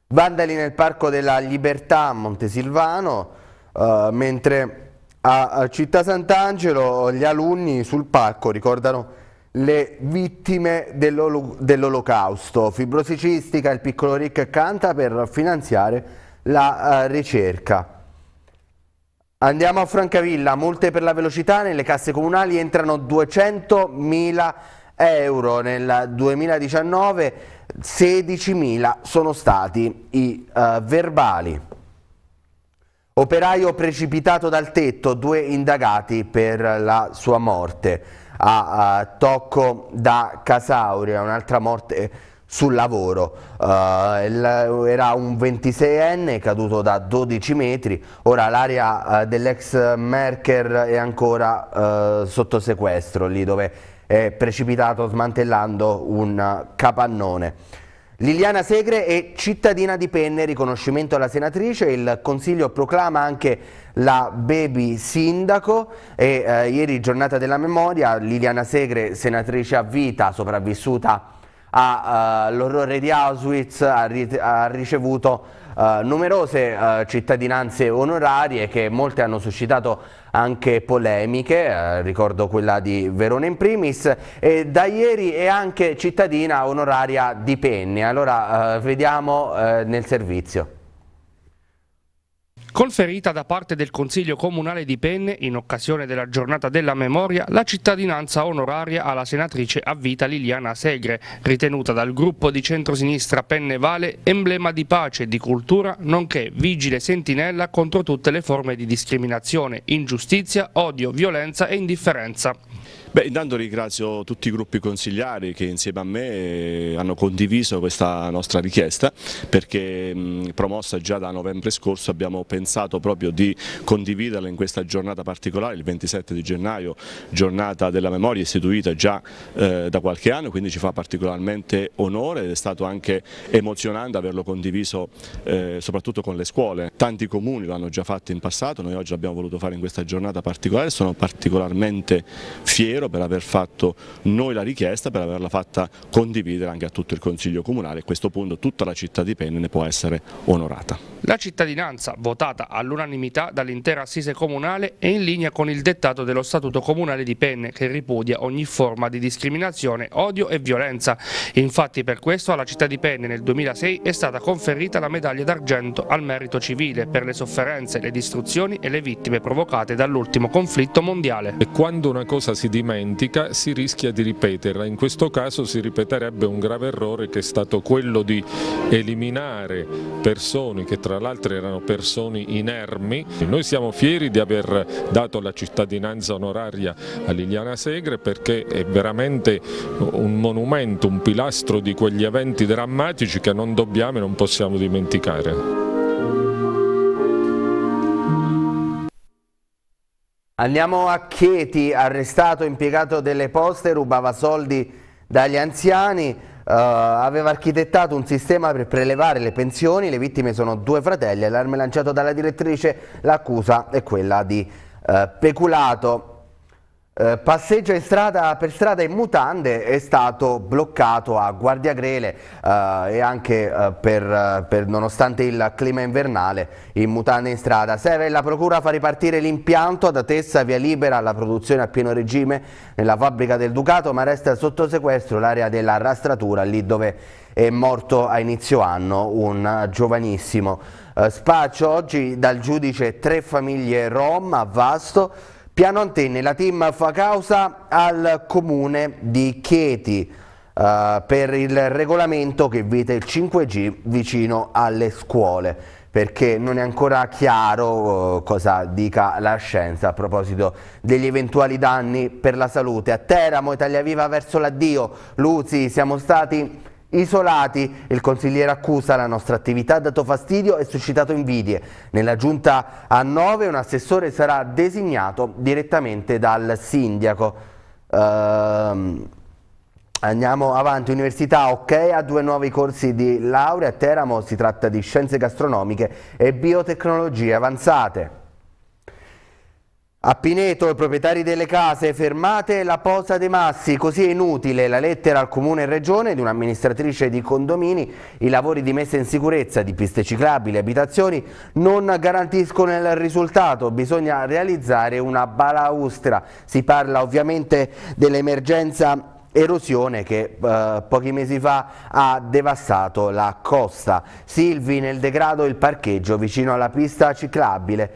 Vandali nel Parco della Libertà a Montesilvano, uh, mentre a Città Sant'Angelo gli alunni sul palco ricordano le vittime dell'olocausto. Fibrosicistica, il piccolo Rick canta per finanziare la eh, ricerca. Andiamo a Francavilla, multe per la velocità, nelle casse comunali entrano 200.000 euro, nel 2019 16.000 sono stati i uh, verbali. Operaio precipitato dal tetto, due indagati per la sua morte. A, a Tocco da Casauria, un'altra morte sul lavoro. Uh, era un 26enne caduto da 12 metri, ora l'area uh, dell'ex Merker è ancora uh, sotto sequestro, lì dove è precipitato smantellando un capannone. Liliana Segre è cittadina di Penne, riconoscimento alla senatrice, il Consiglio proclama anche la baby sindaco e eh, ieri giornata della memoria Liliana Segre, senatrice a vita, sopravvissuta all'orrore eh, uh, di Auschwitz, ha, ri ha ricevuto uh, numerose uh, cittadinanze onorarie che molte hanno suscitato anche polemiche, eh, ricordo quella di Verona in primis, e da ieri è anche cittadina onoraria di Penni. Allora eh, vediamo eh, nel servizio. Conferita da parte del Consiglio Comunale di Penne, in occasione della giornata della memoria, la cittadinanza onoraria alla senatrice a vita Liliana Segre, ritenuta dal gruppo di centrosinistra Penne Vale emblema di pace e di cultura, nonché vigile sentinella contro tutte le forme di discriminazione, ingiustizia, odio, violenza e indifferenza. Beh, intanto ringrazio tutti i gruppi consigliari che insieme a me eh, hanno condiviso questa nostra richiesta perché promossa già da novembre scorso abbiamo pensato proprio di condividerla in questa giornata particolare, il 27 di gennaio, giornata della memoria istituita già eh, da qualche anno, quindi ci fa particolarmente onore ed è stato anche emozionante averlo condiviso eh, soprattutto con le scuole. Tanti comuni lo hanno già fatto in passato, noi oggi l'abbiamo voluto fare in questa giornata particolare, sono particolarmente fiero Ministero per aver fatto noi la richiesta, per averla fatta condividere anche a tutto il Consiglio Comunale. A questo punto tutta la città di Penne ne può essere onorata. La cittadinanza, votata all'unanimità dall'intera assise comunale, è in linea con il dettato dello Statuto Comunale di Penne che ripudia ogni forma di discriminazione, odio e violenza. Infatti per questo alla città di Penne nel 2006 è stata conferita la medaglia d'argento al merito civile per le sofferenze, le distruzioni e le vittime provocate dall'ultimo conflitto mondiale. E quando una cosa si dimette dimentica si rischia di ripeterla, in questo caso si ripeterebbe un grave errore che è stato quello di eliminare persone che tra l'altro erano persone inermi. Noi siamo fieri di aver dato la cittadinanza onoraria a Liliana Segre perché è veramente un monumento, un pilastro di quegli eventi drammatici che non dobbiamo e non possiamo dimenticare. Andiamo a Chieti, arrestato impiegato delle poste, rubava soldi dagli anziani, eh, aveva architettato un sistema per prelevare le pensioni, le vittime sono due fratelli, allarme lanciato dalla direttrice, l'accusa è quella di eh, peculato. Eh, passeggia in strada, per strada in mutande è stato bloccato a Guardiagrele eh, e anche eh, per, eh, per, nonostante il clima invernale in mutande in strada. Serve la procura fa ripartire l'impianto ad Atessa via libera la produzione a pieno regime nella fabbrica del Ducato ma resta sotto sequestro l'area della rastratura lì dove è morto a inizio anno un giovanissimo. Eh, spaccio oggi dal giudice tre famiglie Rom a Vasto Piano Antenne, la team fa causa al comune di Chieti eh, per il regolamento che vieta il 5G vicino alle scuole perché non è ancora chiaro eh, cosa dica la scienza a proposito degli eventuali danni per la salute. A Teramo, Italia Viva verso l'addio, Luzi, siamo stati isolati. Il consigliere accusa la nostra attività ha dato fastidio e suscitato invidie. Nella giunta a 9 un assessore sarà designato direttamente dal sindaco. Ehm, andiamo avanti, università ok, ha due nuovi corsi di laurea a Teramo, si tratta di scienze gastronomiche e biotecnologie avanzate. A Pineto, i proprietari delle case, fermate la posa dei massi, così è inutile la lettera al Comune e Regione di un'amministratrice di condomini, i lavori di messa in sicurezza di piste ciclabili e abitazioni non garantiscono il risultato, bisogna realizzare una balaustra, si parla ovviamente dell'emergenza erosione che eh, pochi mesi fa ha devastato la costa. Silvi nel degrado il parcheggio vicino alla pista ciclabile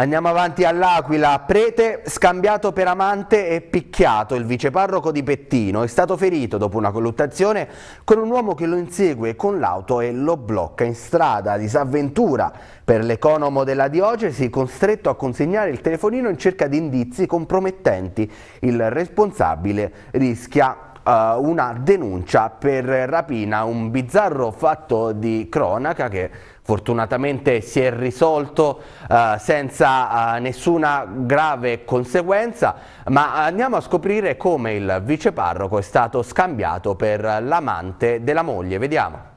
Andiamo avanti all'Aquila, prete scambiato per amante e picchiato, il viceparroco di Pettino è stato ferito dopo una colluttazione con un uomo che lo insegue con l'auto e lo blocca in strada, disavventura per l'economo della diocesi costretto a consegnare il telefonino in cerca di indizi compromettenti, il responsabile rischia eh, una denuncia per rapina, un bizzarro fatto di cronaca che fortunatamente si è risolto eh, senza eh, nessuna grave conseguenza, ma andiamo a scoprire come il viceparroco è stato scambiato per l'amante della moglie. Vediamo.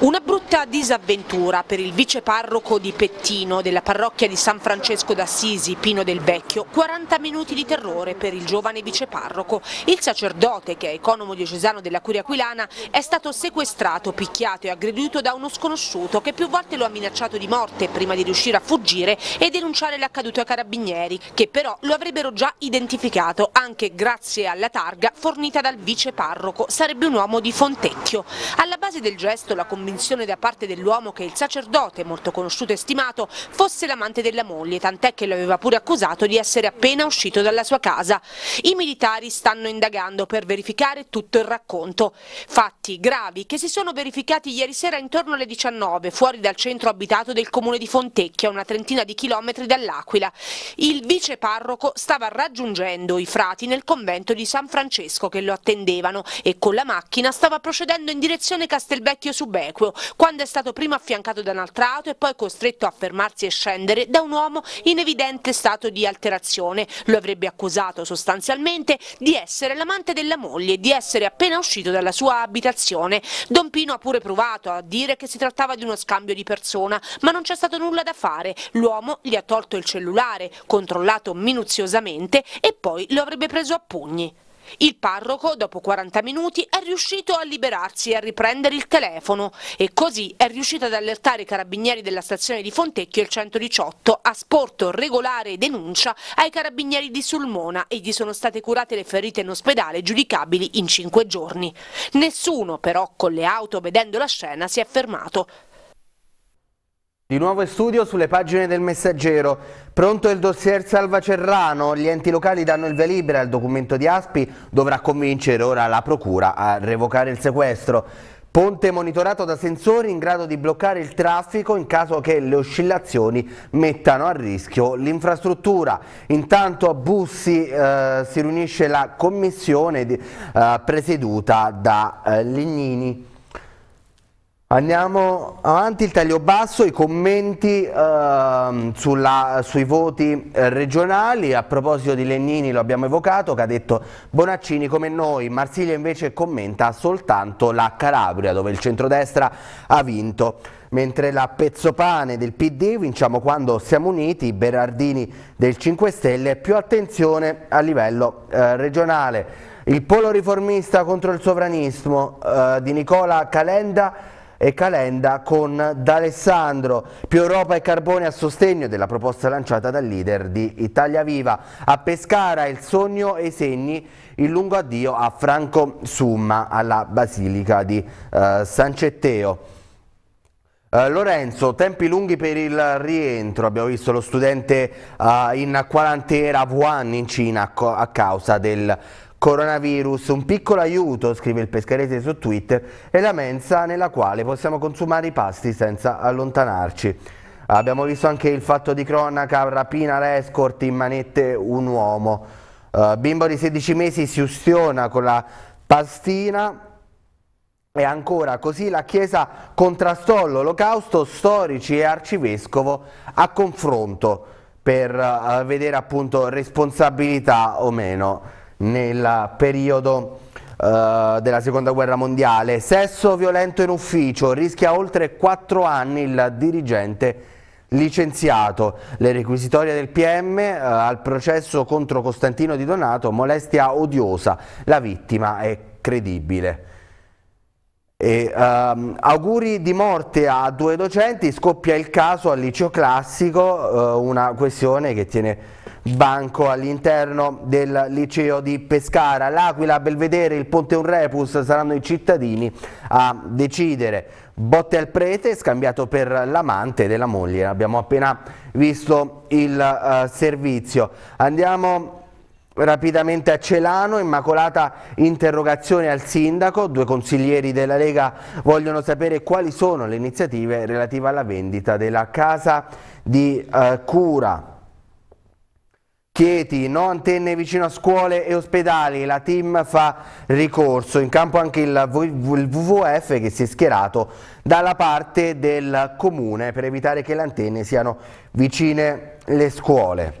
Una brutta disavventura per il viceparroco di Pettino della parrocchia di San Francesco d'Assisi, Pino del Vecchio, 40 minuti di terrore per il giovane viceparroco. Il sacerdote, che è economo diocesano della Curia Aquilana, è stato sequestrato, picchiato e aggredito da uno sconosciuto che più volte lo ha minacciato di morte prima di riuscire a fuggire e denunciare l'accaduto ai carabinieri, che però lo avrebbero già identificato anche grazie alla targa fornita dal viceparroco, sarebbe un uomo di Fontecchio. Alla base del gesto la convinzione da parte dell'uomo che il sacerdote, molto conosciuto e stimato, fosse l'amante della moglie, tant'è che lo aveva pure accusato di essere appena uscito dalla sua casa. I militari stanno indagando per verificare tutto il racconto. Fatti gravi che si sono verificati ieri sera intorno alle 19, fuori dal centro abitato del comune di Fontecchia, una trentina di chilometri dall'Aquila. Il vice parroco stava raggiungendo i frati nel convento di San Francesco che lo attendevano e con la macchina stava procedendo in direzione Castelvecchio Subaglio subequeo, quando è stato prima affiancato da un un'altra auto e poi costretto a fermarsi e scendere da un uomo in evidente stato di alterazione. Lo avrebbe accusato sostanzialmente di essere l'amante della moglie e di essere appena uscito dalla sua abitazione. Don Pino ha pure provato a dire che si trattava di uno scambio di persona, ma non c'è stato nulla da fare. L'uomo gli ha tolto il cellulare, controllato minuziosamente e poi lo avrebbe preso a pugni. Il parroco, dopo 40 minuti, è riuscito a liberarsi e a riprendere il telefono e così è riuscito ad allertare i carabinieri della stazione di Fontecchio e il 118 a sporto regolare denuncia ai carabinieri di Sulmona e gli sono state curate le ferite in ospedale giudicabili in 5 giorni. Nessuno però con le auto vedendo la scena si è fermato. Di nuovo in studio sulle pagine del Messaggero. Pronto il dossier Salva Cerrano, gli enti locali danno il via libera al documento di Aspi, dovrà convincere ora la procura a revocare il sequestro. Ponte monitorato da sensori in grado di bloccare il traffico in caso che le oscillazioni mettano a rischio l'infrastruttura. Intanto a Bussi eh, si riunisce la commissione di, eh, presieduta da eh, Lignini. Andiamo avanti, il taglio basso, i commenti eh, sulla, sui voti regionali, a proposito di Lennini lo abbiamo evocato, che ha detto Bonaccini come noi, Marsiglia invece commenta soltanto la Calabria dove il centrodestra ha vinto mentre la pezzopane del PD, vinciamo quando siamo uniti, Berardini del 5 Stelle, più attenzione a livello eh, regionale. Il polo riformista contro il sovranismo eh, di Nicola Calenda e Calenda con D'Alessandro. Più Europa e Carbone a sostegno della proposta lanciata dal leader di Italia Viva. A Pescara il sogno e i segni, il lungo addio a Franco Summa alla Basilica di eh, San Cetteo. Uh, Lorenzo, tempi lunghi per il rientro, abbiamo visto lo studente uh, in quarantena a Wuhan in Cina a, a causa del Coronavirus, un piccolo aiuto, scrive il pescarese su Twitter, è la mensa nella quale possiamo consumare i pasti senza allontanarci. Abbiamo visto anche il fatto di cronaca, rapina l'escort, in manette un uomo. Uh, bimbo di 16 mesi si ustiona con la pastina e ancora così la Chiesa contrastò l'olocausto, storici e arcivescovo a confronto per uh, vedere appunto responsabilità o meno nel periodo eh, della seconda guerra mondiale. Sesso violento in ufficio, rischia oltre 4 anni il dirigente licenziato. Le requisitorie del PM eh, al processo contro Costantino Di Donato, molestia odiosa, la vittima è credibile. E, ehm, auguri di morte a due docenti, scoppia il caso al liceo classico, eh, una questione che tiene banco all'interno del liceo di Pescara. L'Aquila, Belvedere, il Ponte Unrepus saranno i cittadini a decidere. Botte al prete scambiato per l'amante della moglie, abbiamo appena visto il uh, servizio. Andiamo rapidamente a Celano, immacolata interrogazione al sindaco, due consiglieri della Lega vogliono sapere quali sono le iniziative relative alla vendita della casa di uh, cura. Chieti, no antenne vicino a scuole e ospedali, la team fa ricorso, in campo anche il WWF che si è schierato dalla parte del comune per evitare che le antenne siano vicine le scuole.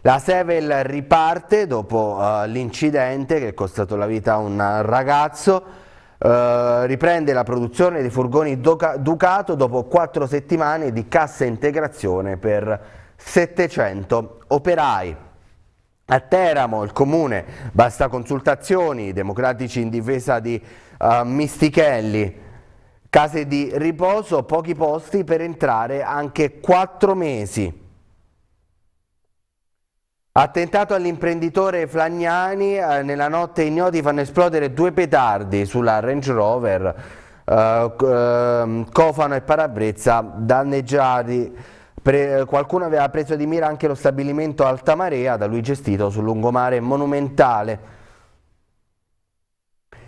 La Sevel riparte dopo uh, l'incidente che è costato la vita a un ragazzo, Uh, riprende la produzione dei furgoni Ducato dopo quattro settimane di cassa integrazione per 700 operai. A Teramo il comune, basta consultazioni, democratici in difesa di uh, eh, Mistichelli, case di riposo, pochi posti per entrare anche quattro mesi. Attentato all'imprenditore Flagnani, eh, nella notte ignoti fanno esplodere due petardi sulla Range Rover, eh, eh, cofano e parabrezza danneggiati Pre qualcuno aveva preso di mira anche lo stabilimento Altamarea, da lui gestito sul lungomare monumentale.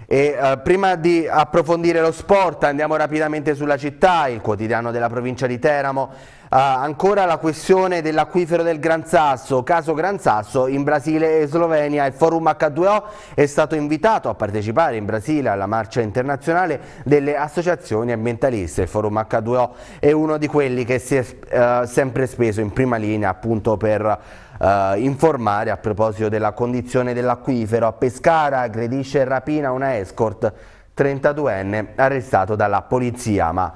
E, eh, prima di approfondire lo sport andiamo rapidamente sulla città, il quotidiano della provincia di Teramo Ah, ancora la questione dell'acquifero del Gran Sasso, caso Gran Sasso in Brasile e Slovenia. Il forum H2O è stato invitato a partecipare in Brasile alla marcia internazionale delle associazioni ambientaliste. Il forum H2O è uno di quelli che si è eh, sempre speso in prima linea appunto per Uh, informare a proposito della condizione dell'acquifero. A Pescara aggredisce e rapina una escort 32enne arrestato dalla polizia, ma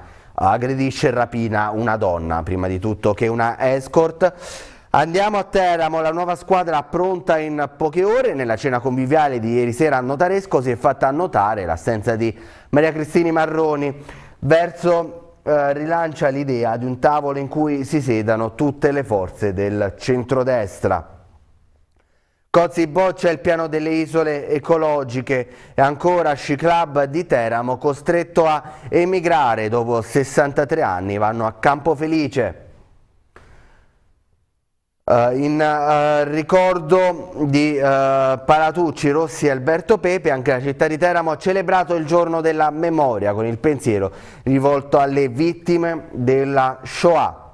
aggredisce e rapina una donna, prima di tutto che una escort. Andiamo a Teramo, la nuova squadra pronta in poche ore. Nella cena conviviale di ieri sera a Notaresco si è fatta notare l'assenza di Maria Cristini Marroni. Verso eh, rilancia l'idea di un tavolo in cui si sedano tutte le forze del centrodestra. Cozzi boccia il piano delle isole ecologiche e ancora Sci Club di Teramo costretto a emigrare dopo 63 anni, vanno a Campofelice. Uh, in uh, ricordo di uh, eh, Paratucci, Rossi e Alberto Pepe, anche la città di Teramo ha celebrato il giorno della memoria con il pensiero rivolto alle vittime della Shoah.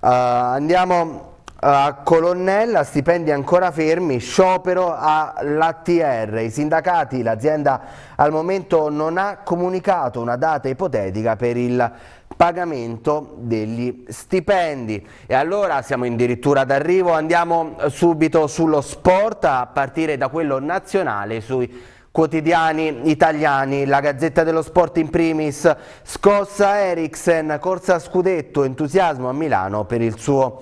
andiamo eh, colonnella stipendi ancora fermi, sciopero all'ATR. I sindacati, l'azienda al momento non ha comunicato una data ipotetica per il pagamento degli stipendi. E allora siamo addirittura d'arrivo, andiamo subito sullo sport a partire da quello nazionale sui quotidiani italiani, la Gazzetta dello Sport in primis, scossa Eriksen, corsa scudetto, entusiasmo a Milano per il suo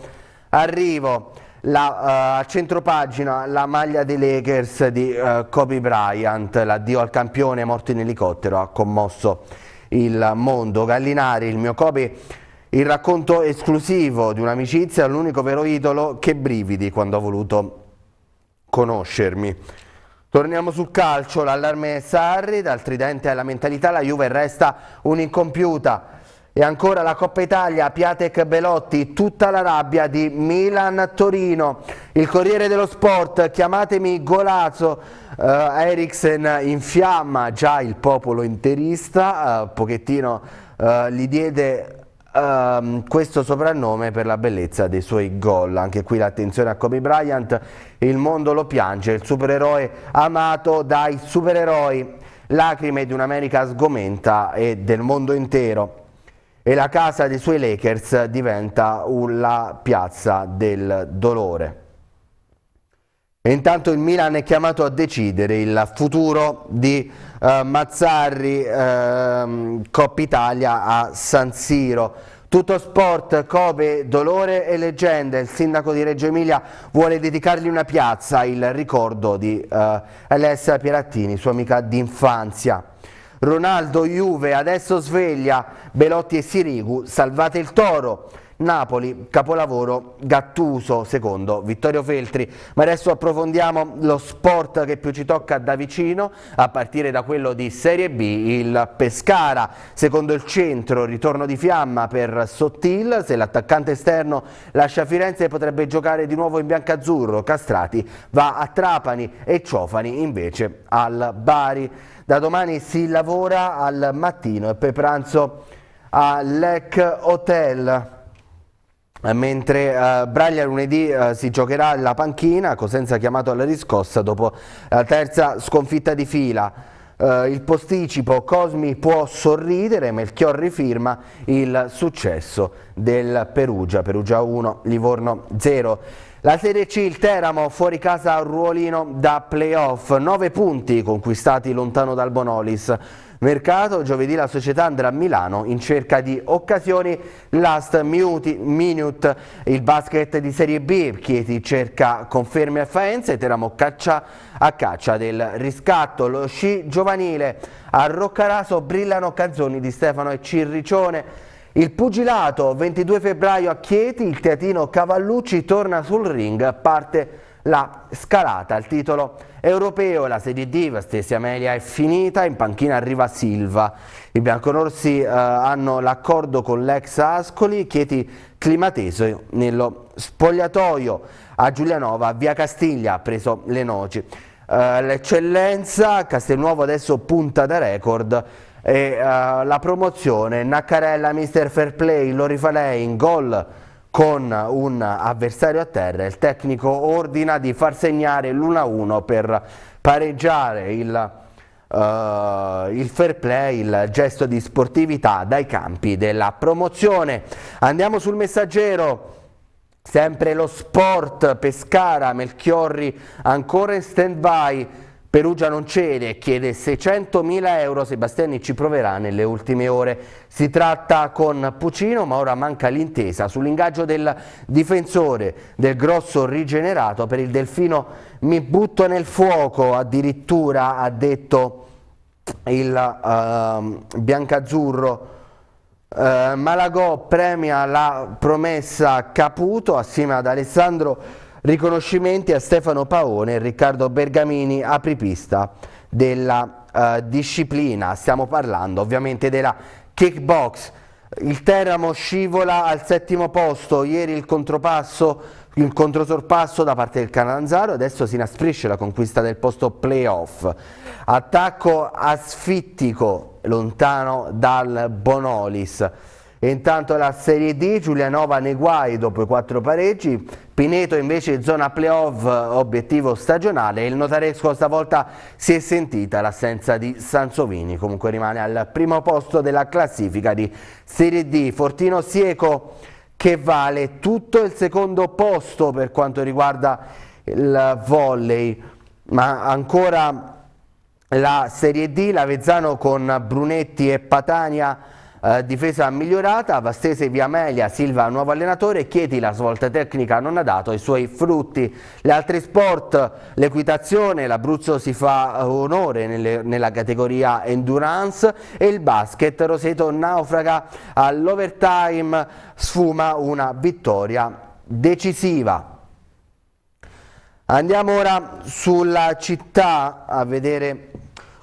Arrivo la, uh, centropagina la maglia dei Lakers di uh, Kobe Bryant, l'addio al campione morto in elicottero ha commosso il mondo. Gallinari, il mio Kobe, il racconto esclusivo di un'amicizia, l'unico vero idolo che brividi quando ha voluto conoscermi. Torniamo sul calcio, l'allarme Sarri, dal tridente alla mentalità la Juve resta un'incompiuta e ancora la Coppa Italia, Piatek Belotti, tutta la rabbia di Milan-Torino. Il Corriere dello Sport, chiamatemi Golazzo, eh, Eriksen in fiamma, già il popolo interista, eh, Pochettino eh, gli diede Uh, questo soprannome per la bellezza dei suoi gol. Anche qui l'attenzione a Kobe Bryant, il mondo lo piange, il supereroe amato dai supereroi, lacrime di un'America sgomenta e del mondo intero e la casa dei suoi Lakers diventa la piazza del dolore. E intanto il Milan è chiamato a decidere il futuro di eh, Mazzarri eh, Coppa Italia a San Siro. Tutto sport, Kobe, dolore e leggende. Il sindaco di Reggio Emilia vuole dedicargli una piazza, il ricordo di eh, LS Pierattini, sua amica d'infanzia. Ronaldo Juve, adesso sveglia, Belotti e Sirigu, salvate il Toro. Napoli, capolavoro Gattuso, secondo Vittorio Feltri. Ma adesso approfondiamo lo sport che più ci tocca da vicino, a partire da quello di Serie B, il Pescara. Secondo il centro, ritorno di fiamma per Sottil, se l'attaccante esterno lascia Firenze potrebbe giocare di nuovo in biancazzurro, Castrati va a Trapani e Ciofani invece al Bari. Da domani si lavora al mattino e poi pranzo a Lec Hotel mentre eh, Braglia lunedì eh, si giocherà la panchina, Cosenza chiamato alla riscossa dopo la terza sconfitta di fila eh, il posticipo Cosmi può sorridere, Melchiorri firma il successo del Perugia, Perugia 1, Livorno 0. La Serie C, il Teramo, fuori casa a ruolino da playoff, 9 punti conquistati lontano dal Bonolis, mercato. Giovedì la società andrà a Milano in cerca di occasioni. Last minute il basket di Serie B, Chieti cerca conferme a Faenza e Teramo caccia a caccia del riscatto. Lo sci giovanile a Roccaraso brillano canzoni di Stefano e Cirricione. Il pugilato 22 febbraio a Chieti, il teatino Cavallucci torna sul ring, parte la scalata. Il titolo Europeo la Serie D, Vestesi Amelia è finita, in panchina arriva Silva. I bianconorsi eh, hanno l'accordo con l'ex Ascoli, Chieti Climateso nello spogliatoio a Giulianova, via Castiglia ha preso le noci. Eh, L'eccellenza, Castelnuovo adesso punta da record e eh, la promozione, Naccarella, Mister Fair Play, Lori Falei in gol con un avversario a terra il tecnico ordina di far segnare l'1-1 per pareggiare il, uh, il, fair play, il gesto di sportività dai campi della promozione. Andiamo sul messaggero. Sempre lo sport, Pescara, Melchiorri ancora in stand by Perugia non cede chiede 600.000 euro, Sebastiani ci proverà nelle ultime ore. Si tratta con Puccino, ma ora manca l'intesa sull'ingaggio del difensore del grosso rigenerato per il Delfino mi butto nel fuoco addirittura ha detto il uh, biancazzurro uh, Malagò premia la promessa Caputo assieme ad Alessandro Riconoscimenti a Stefano Paone e Riccardo Bergamini, apripista della eh, disciplina. Stiamo parlando ovviamente della kickbox. Il Teramo scivola al settimo posto, ieri il contropasso il controsorpasso da parte del Cananzaro, adesso si inasprisce la conquista del posto playoff. Attacco asfittico lontano dal Bonolis. E intanto la Serie D, Giulianova nei guai dopo i quattro pareggi, Pineto invece zona playoff obiettivo stagionale il notaresco stavolta si è sentita l'assenza di Sansovini comunque rimane al primo posto della classifica di Serie D Fortino Sieco che vale tutto il secondo posto per quanto riguarda il volley ma ancora la Serie D l'Avezzano con Brunetti e Patania eh, difesa migliorata, Vastese via Amelia, Silva nuovo allenatore, Chieti la svolta tecnica non ha dato i suoi frutti. Gli altri sport, l'equitazione, l'Abruzzo si fa eh, onore nelle, nella categoria endurance e il basket, Roseto naufraga all'overtime, sfuma una vittoria decisiva. Andiamo ora sulla città a vedere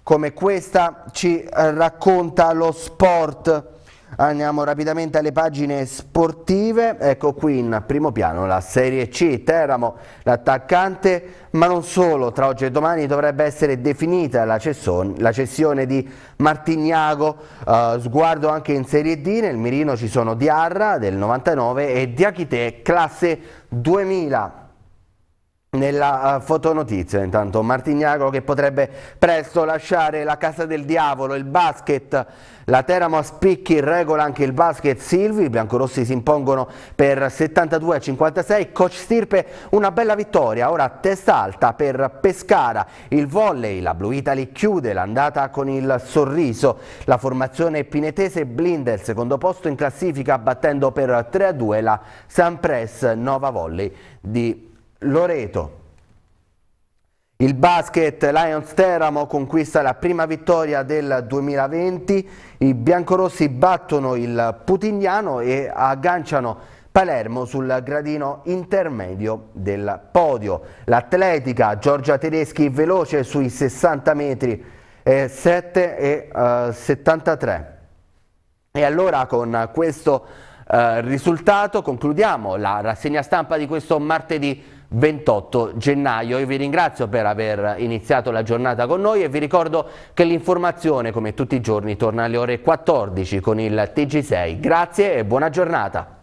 come questa ci racconta lo sport. Andiamo rapidamente alle pagine sportive, ecco qui in primo piano la Serie C, Teramo, l'attaccante, ma non solo, tra oggi e domani dovrebbe essere definita la, cessione di Martignago, eh, sguardo anche in Serie D, nel mirino ci sono Diarra del 99 e Diachite classe 2000. Nella eh, fotonotizia intanto Martignago che potrebbe presto lasciare la casa del diavolo, il basket, la Teramo a spicchi regola anche il basket Silvi, i biancorossi si impongono per 72 a 56, coach Stirpe una bella vittoria, ora testa alta per Pescara, il volley, la Blue Italy chiude l'andata con il sorriso, la formazione pinetese blinda il secondo posto in classifica battendo per 3 a 2 la Sampres Nova Volley di Pescara. Loreto. Il basket Lions Teramo conquista la prima vittoria del 2020, i biancorossi battono il Putignano e agganciano Palermo sul gradino intermedio del podio. L'atletica Giorgia Tedeschi veloce sui 60 metri eh, e 7 e uh, 73. E allora con questo uh, risultato concludiamo la rassegna stampa di questo martedì 28 gennaio. Io vi ringrazio per aver iniziato la giornata con noi e vi ricordo che l'informazione come tutti i giorni torna alle ore 14 con il TG6. Grazie e buona giornata.